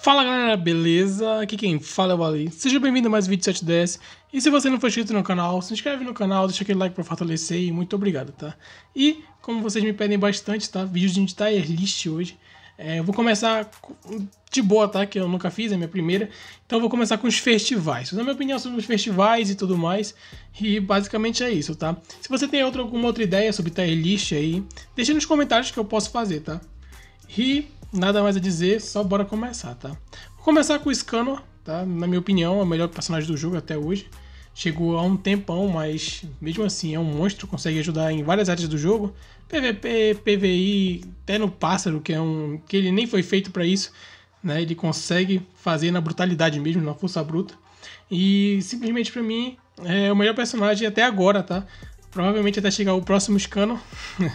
Fala galera, beleza? Aqui quem fala é o Ali. Seja bem-vindo a mais um vídeo 710. E se você não for inscrito no canal, se inscreve no canal, deixa aquele like para fortalecer e muito obrigado, tá? E, como vocês me pedem bastante, tá? Vídeos de tier list hoje. É, eu vou começar de boa, tá? Que eu nunca fiz, é minha primeira. Então eu vou começar com os festivais. Na minha opinião sobre os festivais e tudo mais. E basicamente é isso, tá? Se você tem outra, alguma outra ideia sobre tier list aí, deixa nos comentários que eu posso fazer, tá? E nada mais a dizer, só bora começar, tá? Vou começar com o Scano tá? Na minha opinião, é o melhor personagem do jogo até hoje. Chegou há um tempão, mas mesmo assim é um monstro, consegue ajudar em várias áreas do jogo. PVP, PVI, até no pássaro, que é um. que ele nem foi feito para isso. Né? Ele consegue fazer na brutalidade mesmo, na força bruta. E simplesmente para mim é o melhor personagem até agora, tá? Provavelmente até chegar o próximo Scano.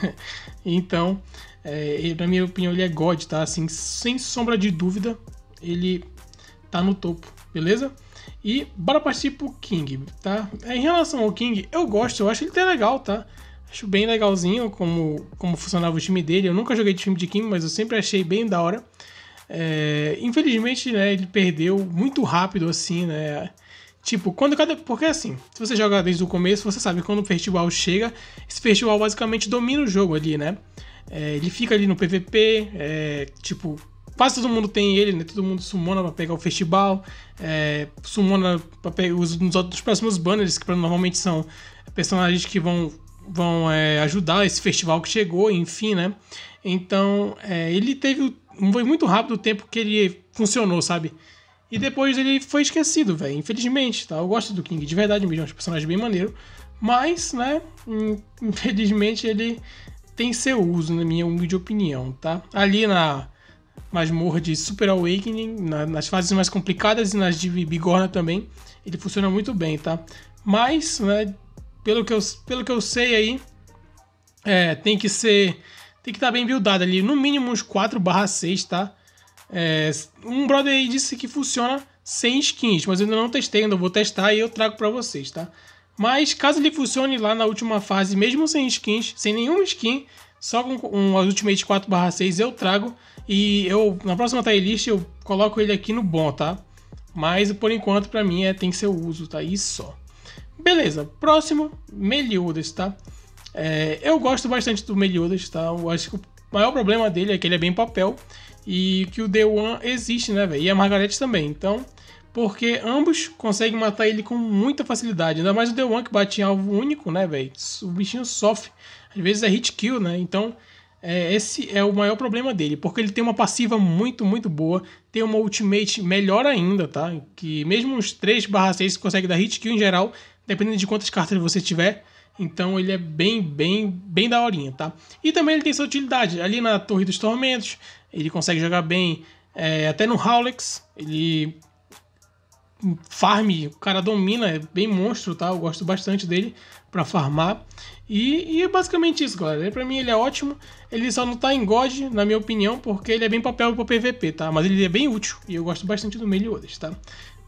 então, é, na minha opinião, ele é God, tá? Assim, sem sombra de dúvida, ele tá no topo, beleza? E bora partir pro King, tá? É, em relação ao King, eu gosto, eu acho ele até legal, tá? Acho bem legalzinho como, como funcionava o time dele. Eu nunca joguei de time de King, mas eu sempre achei bem da hora. É, infelizmente, né, ele perdeu muito rápido, assim, né? Tipo, quando cada. Porque assim, se você joga desde o começo, você sabe quando o festival chega, esse festival basicamente domina o jogo ali, né? É, ele fica ali no PVP, é, tipo, quase todo mundo tem ele, né? Todo mundo sumona pra pegar o festival, é, sumona pra pegar os, nos outros próximos banners, que normalmente são personagens que vão, vão é, ajudar esse festival que chegou, enfim, né? Então, é, ele teve. Foi muito rápido o tempo que ele funcionou, sabe? E depois ele foi esquecido, velho. Infelizmente, tá? Eu gosto do King de verdade mesmo, é um personagem bem maneiro. Mas, né, infelizmente ele tem seu uso, na minha humilde opinião, tá? Ali na masmorra de Super Awakening, na, nas fases mais complicadas e nas de Bigorna também, ele funciona muito bem, tá? Mas, né, pelo que eu, pelo que eu sei aí, é, tem que ser. Tem que estar tá bem buildado ali, no mínimo uns 4 barra 6, tá? É, um brother aí disse que funciona sem skins, mas eu ainda não testei, ainda vou testar e eu trago para vocês, tá? Mas caso ele funcione lá na última fase, mesmo sem skins, sem nenhuma skin, só com um Ultimate 4/6 eu trago e eu na próxima tier list eu coloco ele aqui no bom, tá? Mas por enquanto para mim é tem que ser o uso, tá? isso só. Beleza, próximo, Meliodas, tá? É, eu gosto bastante do Meliodas, tá? Eu acho que o maior problema dele é que ele é bem papel e que o D1 existe, né, velho? E a Margareth também. Então, porque ambos conseguem matar ele com muita facilidade. Ainda mais o The One que bate em alvo único, né, velho? O bichinho sofre. Às vezes é hit kill, né? Então, é, esse é o maior problema dele, porque ele tem uma passiva muito, muito boa, tem uma ultimate melhor ainda, tá? Que mesmo uns 3 barra 6 consegue dar hit kill em geral, dependendo de quantas cartas você tiver. Então ele é bem, bem, bem da tá? E também ele tem sua utilidade. Ali na Torre dos Tormentos, ele consegue jogar bem, é, até no Howlex, ele farm, o cara domina, é bem monstro, tá? Eu gosto bastante dele para farmar. E, e, é basicamente isso, galera. Para mim ele é ótimo. Ele só não tá em God, na minha opinião, porque ele é bem papel pro PVP, tá? Mas ele é bem útil e eu gosto bastante do Meliodas, tá?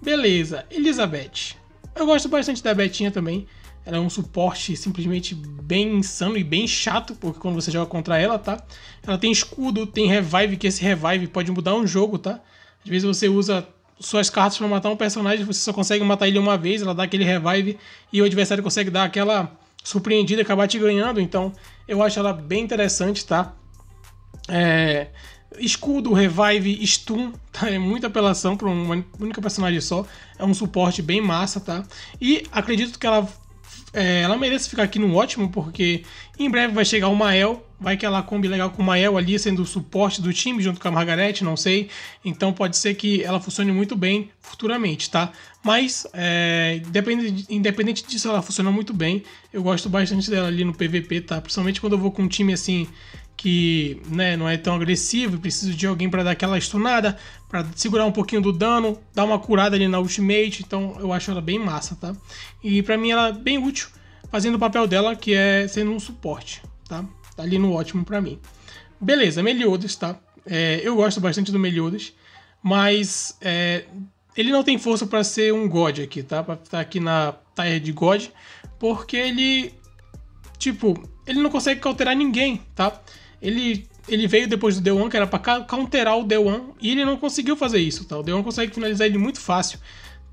Beleza, Elizabeth. Eu gosto bastante da Betinha também. Ela é um suporte simplesmente bem insano e bem chato, porque quando você joga contra ela, tá? Ela tem escudo, tem revive, que esse revive pode mudar um jogo, tá? Às vezes você usa suas cartas para matar um personagem, você só consegue matar ele uma vez, ela dá aquele revive e o adversário consegue dar aquela surpreendida e acabar te ganhando. Então, eu acho ela bem interessante, tá? É... Escudo, revive, stun, tá? É muita apelação para uma única personagem só. É um suporte bem massa, tá? E acredito que ela é, ela merece ficar aqui no ótimo, porque em breve vai chegar o Mael, Vai que ela combi legal com o Mael ali, sendo o suporte do time junto com a Margarete, não sei. Então pode ser que ela funcione muito bem futuramente, tá? Mas, é, independente, disso, ela funciona muito bem. Eu gosto bastante dela ali no PVP, tá? Principalmente quando eu vou com um time assim que né, não é tão agressivo, preciso de alguém para dar aquela stunada, para segurar um pouquinho do dano, dar uma curada ali na ultimate, então eu acho ela bem massa, tá? E para mim ela é bem útil, fazendo o papel dela, que é sendo um suporte, tá? Tá ali no ótimo para mim. Beleza, Meliodas, tá? É, eu gosto bastante do Meliodas, mas é, ele não tem força para ser um God aqui, tá? Pra estar tá aqui na tier de God, porque ele, tipo, ele não consegue counterar ninguém, tá? Ele, ele veio depois do Deuan que era pra counterar o Deuan e ele não conseguiu fazer isso, tá? O d consegue finalizar ele muito fácil.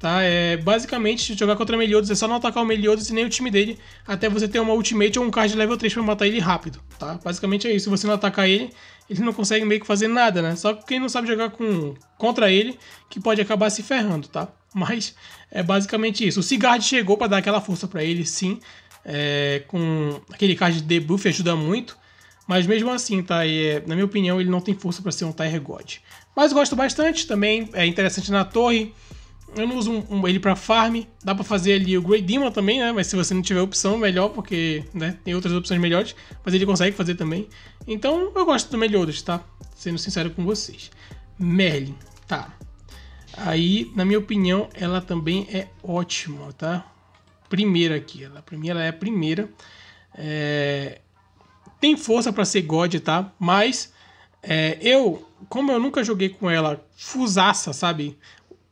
Tá? É, basicamente, jogar contra Meliodas é só não atacar o Meliodas e nem o time dele, até você ter uma ultimate ou um card level 3 para matar ele rápido, tá? Basicamente é isso. Se você não atacar ele, ele não consegue meio que fazer nada, né? Só quem não sabe jogar com, contra ele, que pode acabar se ferrando, tá? Mas é basicamente isso. O Sigard chegou para dar aquela força para ele, sim. É, com aquele card de debuff ajuda muito. Mas mesmo assim, tá? E, é, na minha opinião, ele não tem força para ser um Tiger God. Mas gosto bastante também. É interessante na torre eu não uso um, um, ele para farm. Dá para fazer ali o Grey Demon também, né? Mas se você não tiver opção, melhor, porque né, tem outras opções melhores. Mas ele consegue fazer também. Então eu gosto do Meliodas, tá? Sendo sincero com vocês. Merlin, tá. Aí, na minha opinião, ela também é ótima, tá? Primeira aqui, ela, primeira ela é a primeira. É... Tem força para ser God, tá? Mas é, eu, como eu nunca joguei com ela fusaça, sabe?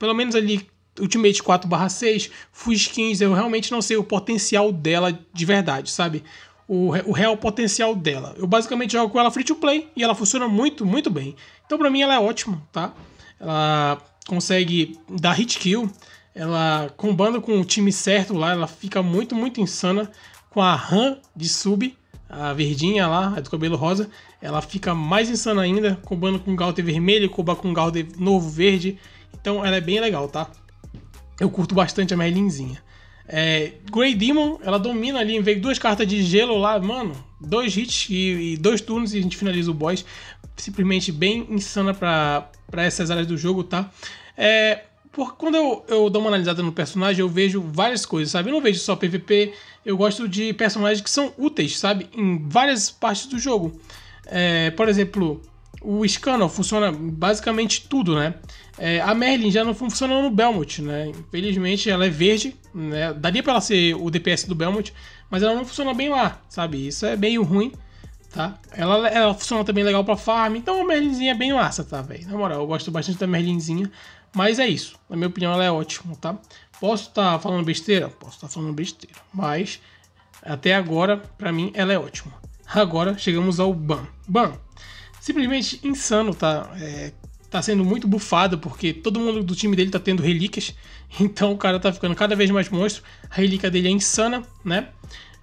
pelo menos ali Ultimate 4/6, Skins, eu realmente não sei o potencial dela de verdade, sabe? O, o real potencial dela. Eu basicamente jogo com ela free to play e ela funciona muito, muito bem. Então para mim ela é ótima, tá? Ela consegue dar hit kill, ela combando com o time certo lá, ela fica muito, muito insana com a RAM de sub, a verdinha lá, a do cabelo rosa, ela fica mais insana ainda, combando com o Galter vermelho, comba com o Galter novo verde então ela é bem legal, tá? Eu curto bastante a Merlinzinha. É, Grey Demon, ela domina ali, veio duas cartas de gelo lá, mano. Dois hits e, e, dois turnos e a gente finaliza o boss. Simplesmente bem insana pra, essas áreas do jogo, tá? É, por, quando eu, eu dou uma analisada no personagem, eu vejo várias coisas, sabe? Eu não vejo só PVP, eu gosto de personagens que são úteis, sabe? Em várias partes do jogo. É, por exemplo, o Scano funciona basicamente tudo, né? É, a Merlin já não funciona no Belmont, né? Infelizmente ela é verde, né? Daria para ela ser o DPS do Belmont, mas ela não funciona bem lá, sabe? Isso é meio ruim, tá? Ela, ela funciona também legal para farm, então a Merlinzinha é bem massa, tá, velho? Na moral, eu gosto bastante da Merlinzinha, mas é isso. Na minha opinião, ela é ótima, tá? Posso estar tá falando besteira? Posso estar tá falando besteira, mas até agora, para mim, ela é ótima. Agora chegamos ao Ban. Ban, simplesmente insano, tá? É, tá sendo muito bufado, porque todo mundo do time dele tá tendo relíquias, então o cara tá ficando cada vez mais monstro, a relíquia dele é insana, né?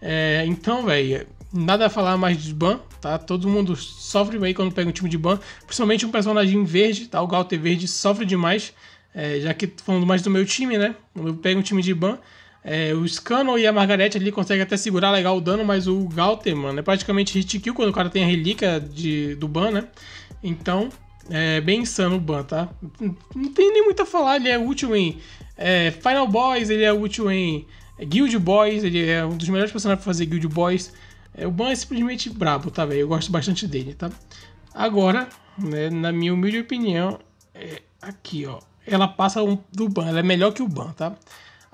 É, então, velho, nada a falar mais de ban, tá? Todo mundo sofre aí quando pega um time de ban, principalmente um personagem verde, tá? O Galter verde sofre demais, é, já que tô falando mais do meu time, né? Quando eu pego um time de ban, é, o Scano e a Margaret ali conseguem até segurar legal o dano, mas o Galter, mano, é praticamente hit kill quando o cara tem a relíquia de, do ban, né? Então, é bem insano o ban, tá? Não tem nem muito a falar, ele é útil em é, Final Boys, ele é útil em Guild Boys, ele é um dos melhores personagens pra fazer Guild Boys. É, o ban é simplesmente brabo, tá, velho? Eu gosto bastante dele, tá? Agora, né, na minha humilde opinião, é aqui, ó. Ela passa um, do ban, ela é melhor que o ban, tá?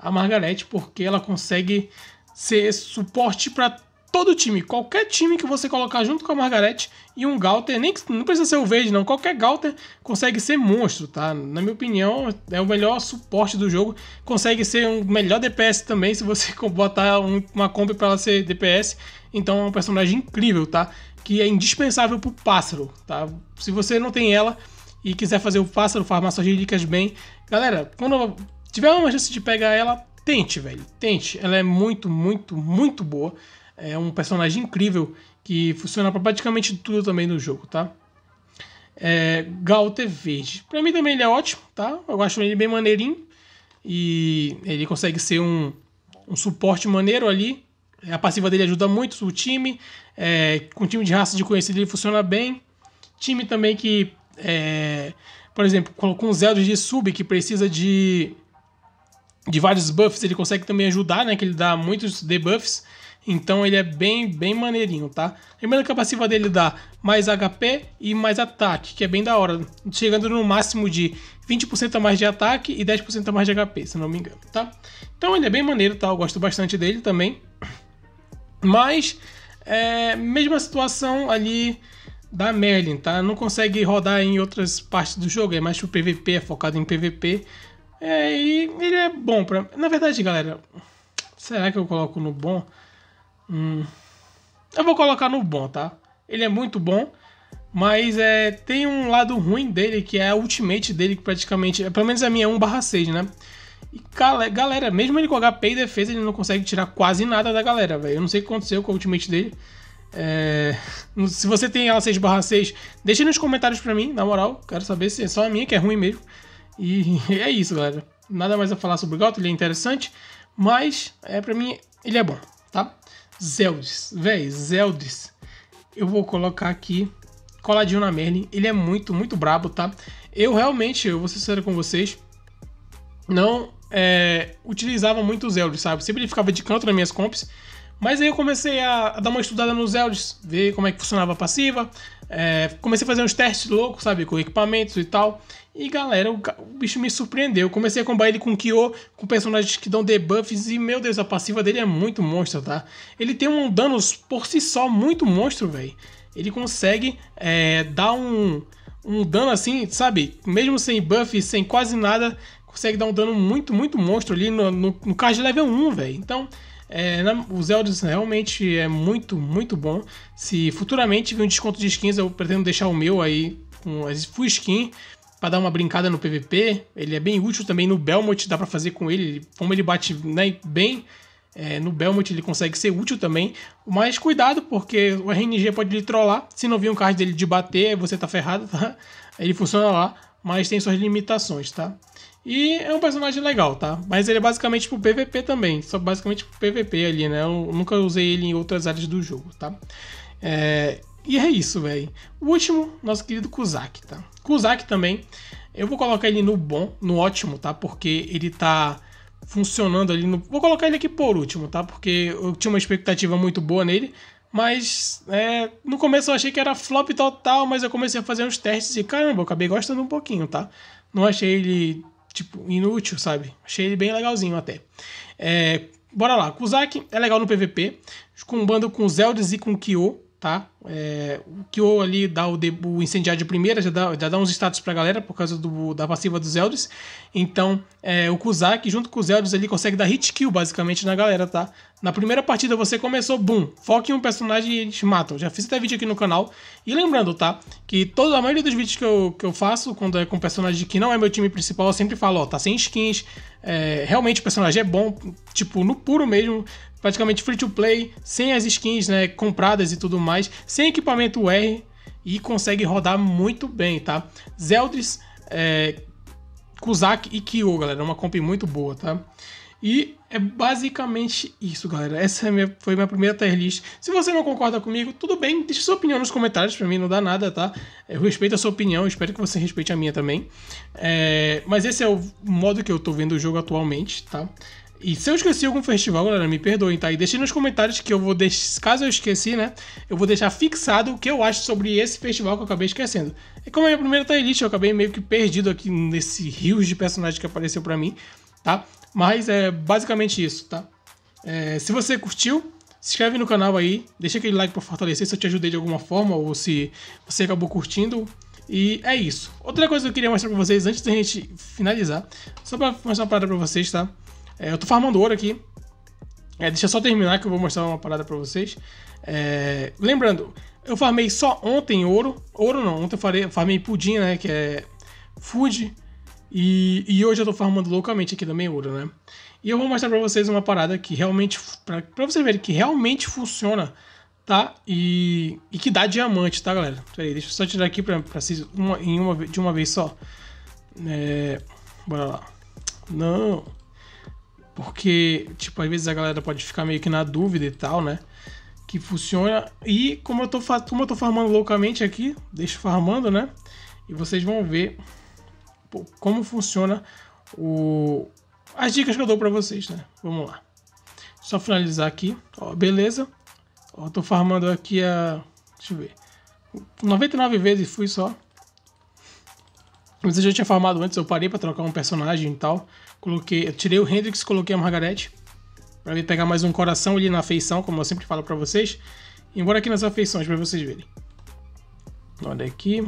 a Margareth, porque ela consegue ser suporte para todo time, qualquer time que você colocar junto com a Margaret e um Galter, nem não precisa ser o verde não, qualquer Galter consegue ser monstro, tá? Na minha opinião, é o melhor suporte do jogo, consegue ser um melhor DPS também se você botar uma comp para ela ser DPS. Então é um personagem incrível, tá? Que é indispensável pro pássaro, tá? Se você não tem ela e quiser fazer o pássaro farmar suas dicas bem, galera, quando tiver uma chance de pegar ela, tente, velho. Tente. Ela é muito, muito, muito boa. É um personagem incrível que funciona pra praticamente tudo também no jogo, tá? É, Galter Verde. Pra mim também ele é ótimo, tá? Eu acho ele bem maneirinho. E ele consegue ser um, um suporte maneiro ali. A passiva dele ajuda muito o time. É, com time de raça de conhecido ele funciona bem. Time também que, é, por exemplo, com o Zelda de sub que precisa de de vários buffs, ele consegue também ajudar, né? Que ele dá muitos debuffs. Então ele é bem, bem maneirinho, tá? Lembrando que a passiva dele dá mais HP e mais ataque, que é bem da hora. Chegando no máximo de 20% a mais de ataque e 10% a mais de HP, se não me engano, tá? Então ele é bem maneiro, tá? Eu gosto bastante dele também. Mas, é, mesma situação ali da Merlin, tá? Não consegue rodar em outras partes do jogo, é mais o PVP, é focado em PVP. É, e ele é bom pra. Na verdade, galera, será que eu coloco no bom? Hum, eu vou colocar no bom, tá? Ele é muito bom, mas é, tem um lado ruim dele, que é a ultimate dele, que praticamente. É, pelo menos a minha é 1/6, né? E galera, mesmo ele com HP e defesa, ele não consegue tirar quase nada da galera, velho. Eu não sei o que aconteceu com a ultimate dele. É... Se você tem ela 6/6, deixa nos comentários pra mim, na moral. Quero saber se é só a minha que é ruim mesmo. E é isso, galera. Nada mais a falar sobre o Galto, ele é interessante, mas é para mim ele é bom, tá? Zeldes véi, Zeldes Eu vou colocar aqui coladinho na Merlin. Ele é muito, muito brabo, tá? Eu realmente, eu vou ser sincero com vocês, não é, utilizava muito o Zeldes sabe? Sempre ele ficava de canto nas minhas comps mas aí eu comecei a, dar uma estudada nos elds, ver como é que funcionava a passiva. É, comecei a fazer uns testes loucos, sabe, com equipamentos e tal. E galera, o, o bicho me surpreendeu. comecei a combar ele com Kyo, com personagens que dão debuffs. E meu Deus, a passiva dele é muito monstro, tá? Ele tem um dano por si só muito monstro, velho. Ele consegue é, dar um, um dano assim, sabe? Mesmo sem buff, sem quase nada, consegue dar um dano muito, muito monstro ali no, no, no card level 1, velho. Então. É, o Zelda assim, realmente é muito, muito bom. Se futuramente vir um desconto de skins, eu pretendo deixar o meu aí com as full skin para dar uma brincada no PVP. Ele é bem útil também no Belmont, dá para fazer com ele, como ele bate né, bem. É, no Belmont ele consegue ser útil também, mas cuidado, porque o RNG pode lhe trollar. Se não vir um card dele de bater, você tá ferrado, tá? Ele funciona lá, mas tem suas limitações, tá? E é um personagem legal, tá? Mas ele é basicamente pro PVP também. Só basicamente pro PVP ali, né? Eu nunca usei ele em outras áreas do jogo, tá? É... E é isso, velho. O último, nosso querido Kuzak, tá? Kuzak também, eu vou colocar ele no bom, no ótimo, tá? Porque ele tá funcionando ali no... Vou colocar ele aqui por último, tá? Porque eu tinha uma expectativa muito boa nele. Mas é, no começo eu achei que era flop total, mas eu comecei a fazer uns testes e caramba, eu acabei gostando um pouquinho, tá? Não achei ele tipo, inútil, sabe? Achei ele bem legalzinho até. É, bora lá. Kuzaki é legal no PVP, combando com Zeldes e com Kyo tá? É, o Kyo ali dá o, de, o incendiário de primeira, já dá, já dá uns status pra galera por causa do, da passiva dos Elders. Então, é, o Kuzaki, junto com os Elders, ali consegue dar hit kill basicamente na galera, tá? Na primeira partida você começou, boom, foca em um personagem e eles matam. Já fiz até vídeo aqui no canal. E lembrando, tá? Que toda a maioria dos vídeos que eu, que eu faço, quando é com personagem que não é meu time principal, eu sempre falo, ó, tá sem skins. É, realmente o personagem é bom, tipo, no puro mesmo praticamente free to play, sem as skins né, compradas e tudo mais, sem equipamento R e consegue rodar muito bem, tá? Zeldris, é, Kuzak e Kyo, galera, é uma comp muito boa, tá? E é basicamente isso, galera. Essa é foi minha primeira tier list. Se você não concorda comigo, tudo bem, deixe sua opinião nos comentários, pra mim não dá nada, tá? Eu respeito a sua opinião, espero que você respeite a minha também. É... Mas esse é o modo que eu tô vendo o jogo atualmente, tá? E se eu esqueci algum festival, galera, me perdoem, tá? E deixem nos comentários que eu vou deixar. Caso eu esqueci, né? Eu vou deixar fixado o que eu acho sobre esse festival que eu acabei esquecendo. E como é a minha primeira playlist, eu acabei meio que perdido aqui nesse rio de personagens que apareceu para mim, tá? Mas é basicamente isso, tá? É, se você curtiu, se inscreve no canal aí, deixa aquele like para fortalecer se eu te ajudei de alguma forma ou se você acabou curtindo. E é isso. Outra coisa que eu queria mostrar pra vocês antes da gente finalizar, só pra mostrar uma parada pra vocês, tá? É, eu tô farmando ouro aqui. É, deixa eu só terminar que eu vou mostrar uma parada pra vocês. É, lembrando, eu farmei só ontem ouro. Ouro não, ontem eu farei, farmei pudim, né? Que é food. E, e, hoje eu tô farmando loucamente aqui também ouro, né? E eu vou mostrar pra vocês uma parada que realmente. Pra, pra vocês verem que realmente funciona, tá? E, e que dá diamante, tá, galera? Pera aí, deixa eu só tirar aqui pra, pra vocês uma, em uma, de uma vez só. É, bora lá. Não. Porque, tipo, às vezes a galera pode ficar meio que na dúvida e tal, né? Que funciona. E como eu tô, como eu tô farmando loucamente aqui, deixo farmando, né? E vocês vão ver como funciona o... as dicas que eu dou para vocês, né? Vamos lá. Só finalizar aqui. Ó, beleza. Ó, tô farmando aqui a... deixa eu ver. 99 vezes fui só. Mas eu já tinha farmado antes, eu parei para trocar um personagem e tal. Coloquei, eu tirei o Hendrix, coloquei a Margaret Pra ele pegar mais um coração ali na feição, como eu sempre falo para vocês. Embora aqui nas afeições, para vocês verem. Olha aqui.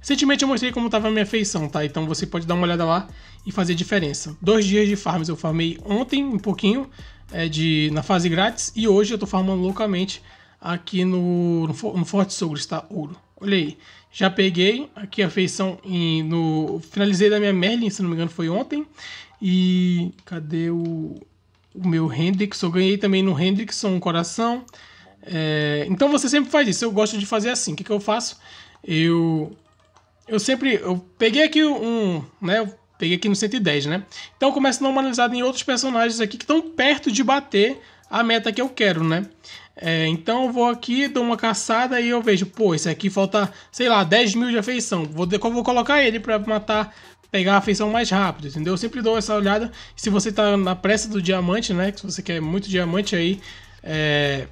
Recentemente eu mostrei como estava a minha feição, tá? Então você pode dar uma olhada lá e fazer diferença. Dois dias de farms eu farmei ontem um pouquinho é, de, na fase grátis e hoje eu tô farmando loucamente aqui no, no, no Forte Sogros, tá? Ouro. Olha aí. Já peguei aqui a feição no. Finalizei da minha Merlin, se não me engano, foi ontem. E cadê o, o meu Hendrickson? Eu ganhei também no Hendrickson um coração. É, então você sempre faz isso. Eu gosto de fazer assim. O que, que eu faço? Eu. Eu sempre. Eu peguei aqui um. Né, eu peguei aqui no 110, né? Então eu começo normalizado em outros personagens aqui que estão perto de bater a meta que eu quero, né? É, então eu vou aqui, dou uma caçada e eu vejo, pô, esse aqui falta, sei lá, 10 mil de afeição. Vou, vou colocar ele para matar, pegar a afeição mais rápido, entendeu? Eu sempre dou essa olhada. Se você tá na pressa do diamante, né? Se você quer muito diamante aí, é.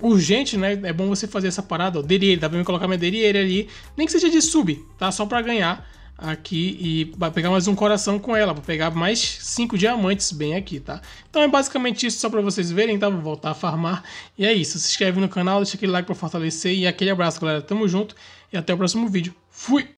Urgente, né? É bom você fazer essa parada, ó. ele, dá pra me colocar minha ele ali. Nem que seja de sub, tá? Só pra ganhar aqui e vai pegar mais um coração com ela, vou pegar mais cinco diamantes bem aqui, tá? Então é basicamente isso só para vocês verem, tá? Vou voltar a farmar. E é isso, se inscreve no canal, deixa aquele like para fortalecer e aquele abraço, galera. Tamo junto e até o próximo vídeo. Fui!